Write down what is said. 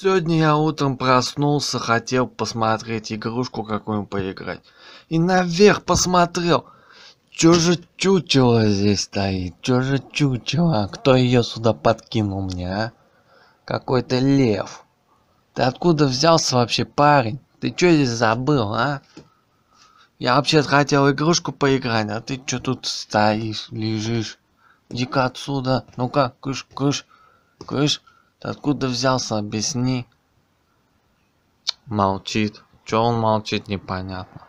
Сегодня я утром проснулся, хотел посмотреть игрушку какую поиграть. И наверх посмотрел. Чё же чучело здесь стоит? Чё же чучело? А кто ее сюда подкинул мне, а? Какой-то лев. Ты откуда взялся вообще, парень? Ты чё здесь забыл, а? Я вообще хотел игрушку поиграть, а ты чё тут стоишь, лежишь? Иди-ка отсюда. Ну-ка, кыш, кыш, кыш. Ты откуда взялся, объясни. Молчит. Чего он молчит, непонятно.